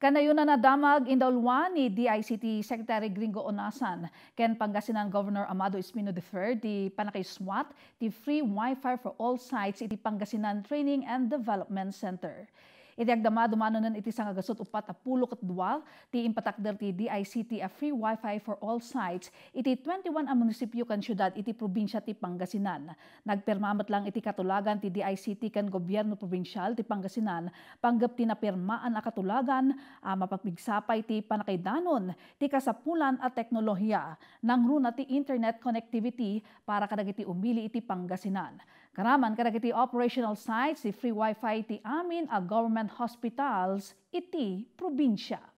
Kanayon na nadamag indalwan ni DICT Secretary Gringo Onasan ken Pangasinan Governor Amado Espino III di panakiswat di free Wi-Fi for all sites iti Pangasinan Training and Development Center. Iti agdamado manunan iti sangagasot upat a pulo katdwal ti impatakder ti DICT a free wifi for all sites iti 21 a munisipyo kan syudad iti probinsya ti Pangasinan. Nagpermamat lang iti katulagan ti DICT kan gobyerno probinsyal ti Pangasinan panggap ti napirmaan a katulagan a ah, mapagbigsapay ti panakaidanon ti kasapulan at teknolohiya nang runa ti internet connectivity para kadagiti umili iti Pangasinan. Karaman kadagiti operational sites si free wifi ti amin a government hospitals iti probinsya.